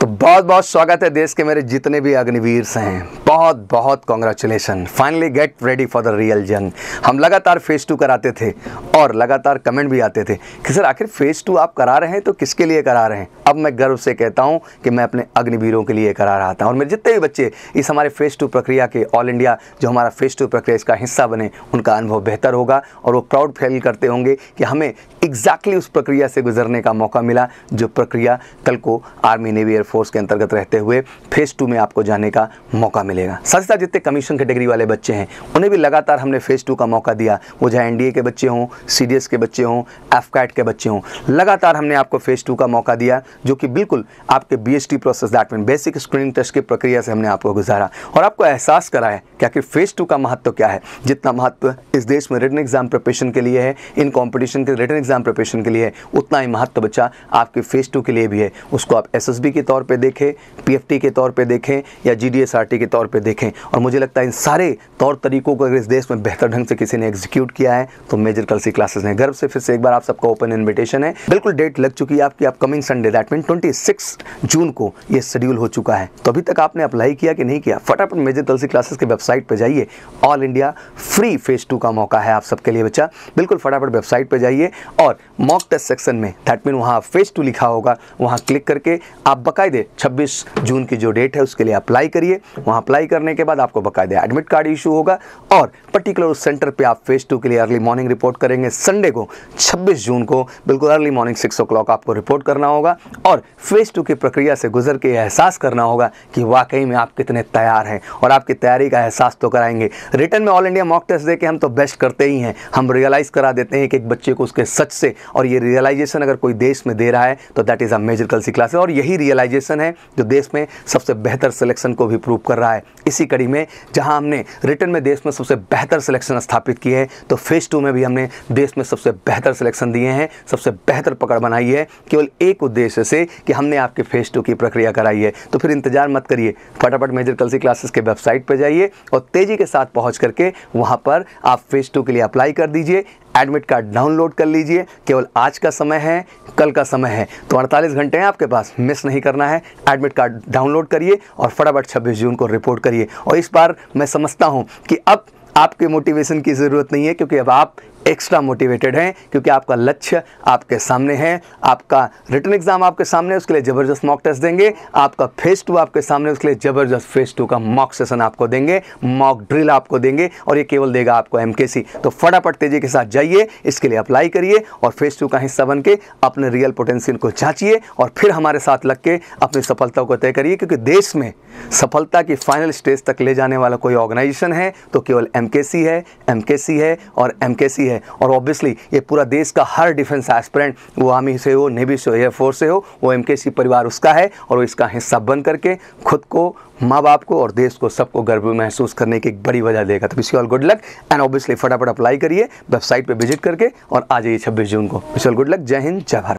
तो बहुत बहुत स्वागत है देश के मेरे जितने भी अग्निवीर हैं बहुत बहुत congratulation finally get ready for the real जंग हम लगातार फेज़ टू कराते थे और लगातार कमेंट भी आते थे कि सर आखिर फेज़ टू आप करा रहे हैं तो किसके लिए करा रहे हैं अब मैं गर्व से कहता हूं कि मैं अपने अग्निवीरों के लिए करा रहा था और मेरे जितने भी बच्चे इस हमारे फेज़ टू प्रक्रिया के ऑल इंडिया जो हमारा फेज़ टू प्रक्रिया इसका हिस्सा बने उनका अनुभव बेहतर होगा और वो प्राउड फील करते होंगे कि हमें एग्जैक्टली उस प्रक्रिया से गुजरने का मौका मिला जो प्रक्रिया कल को आर्मी नेवी फोर्स के अंतर्गत रहते हुए फेज़ टू में आपको जाने का मौका मिलेगा साथ ही साथ जितने कमीशन कैटेगरी वाले बच्चे हैं उन्हें भी लगातार हमने फेज़ टू का मौका दिया वो चाहे एनडीए के बच्चे हों सी के बच्चे हों एफ के बच्चे हों लगातार हमने आपको फेज़ टू का मौका दिया जो कि बिल्कुल आपके B process that mean basic screening test की प्रक्रिया से हमने आपको गुजारा और आपको एहसास कराया कि आखिर फेज़ टू का महत्व क्या है जितना महत्व इस देश में रिटर्न एग्जाम प्रिपरेशन के लिए है इन कॉम्पिटिशन के रिटर्न एग्जाम प्रिपरेशन के लिए उतना ही महत्व बच्चा आपके फेज़ टू के लिए भी है उसको आप एस के तौर तौर पे देखें पीएफटी के तौर पे देखें या जीडीएसआरटी के तौर पे देखें और मुझे लगता है इन सारे तौर तरीकों को अगर इस देश में बेहतर ढंग से किसी ने एग्जीक्यूट किया है तो मेजर कलसी क्लासेस ने गर्व से फिर से एक बार आप सबका ओपन इन्विटेशन है बिल्कुल डेट लग चुकी है आपकी upcoming Sunday that mean twenty June को ये शेड्यूल हो चुका है तो अभी तक आपने अप्लाई किया कि नहीं किया फटाफट मेजर कलसी क्लासेस की वेबसाइट पर जाइए all India free phase two का मौका है आप सबके लिए बच्चा बिल्कुल फटाफट वेबसाइट पर जाइए और मॉक टेस्ट सेक्शन में दैट मीन वहाँ फेज टू लिखा होगा वहाँ क्लिक करके आप बकाया बकायदे 26 जून की जो डेट है उसके लिए अप्लाई करिए वहाँ अप्लाई करने के बाद आपको बकायदे एडमिट कार्ड इशू होगा और पर्टिकुलर उस सेंटर पर आप फेज़ टू के लिए अर्ली मॉर्निंग रिपोर्ट करेंगे संडे को छब्बीस जून को बिल्कुल अर्ली मॉर्निंग सिक्स ओ आपको रिपोर्ट करना होगा और फेज़ टू की प्रक्रिया से गुजर के एहसास करना होगा कि वाकई में आप कितने तैयार हैं और आपकी तैयारी का एहसास तो कराएंगे रिटर्न में ऑल इंडिया मॉक टेस्ट दे हम तो बेस्ट करते ही हैं हम रियलाइज़ करा देते हैं कि एक बच्चे को उसके सच से और ये रियलाइजेशन अगर कोई देश में दे रहा है तो that is a major Kalsi class और यही रियलाइजेशन ऑर्गेनाइजेशन है जो देश में सबसे बेहतर सिलेक्शन को भी प्रूव कर रहा है इसी कड़ी में जहां हमने रिटर्न में देश में सबसे बेहतर सिलेक्शन स्थापित किए हैं तो फेज़ टू में भी हमने देश में सबसे बेहतर सिलेक्शन दिए हैं सबसे बेहतर पकड़ बनाई है केवल एक उद्देश्य से कि हमने आपके फेज़ टू की प्रक्रिया कराई है तो फिर इंतजार मत करिए फटाफट मेजर कल्सी क्लासेस के वेबसाइट पर जाइए और तेज़ी के साथ पहुँच करके वहाँ पर आप फेज़ टू के लिए अप्लाई कर दीजिए एडमिट कार्ड डाउनलोड कर लीजिए केवल आज का समय है कल का समय है तो अड़तालीस घंटे हैं आपके पास मिस नहीं करना है एडमिट कार्ड डाउनलोड करिए और फटाफट छब्बीस जून को रिपोर्ट करिए और इस बार मैं समझता हूँ कि अब आपके मोटिवेशन की ज़रूरत नहीं है क्योंकि अब आप एक्स्ट्रा मोटिवेटेड हैं क्योंकि आपका लक्ष्य आपके सामने है आपका रिटर्न एग्जाम आपके सामने उसके लिए ज़बरदस्त मॉक टेस्ट देंगे आपका फेज टू आपके सामने उसके लिए ज़बरदस्त फेज टू का मॉक सेशन आपको देंगे मॉक ड्रिल आपको देंगे और ये केवल देगा आपको एम तो फटाफट तेजी के साथ जाइए इसके लिए अप्लाई करिए और फेज टू का हिस्सा बन के अपने रियल पोटेंशियल को जाँचिए और फिर हमारे साथ लग के अपनी सफलता को तय करिए क्योंकि देश में सफलता की फाइनल स्टेज तक ले जाने वाला कोई ऑर्गेनाइजेशन है तो केवल एम है एम है और एम है हैं और ऑब्वियसली ये पूरा देश का हर डिफेंस एस्पिरेंट वो आर्मी से हो नेवी से हो एयरफोर्स से हो वो एम परिवार उसका है और वो इसका हिस्सा बन करके खुद को माँ बाप को और देश को सबको गर्व महसूस करने की एक बड़ी वजह देगा तो wish all good luck and obviously फटाफट अप्लाई करिए वेबसाइट पर विजिट करके और आ जाइए छब्बीस जून को विश ऑल गुड लक जय हिंद जय भारत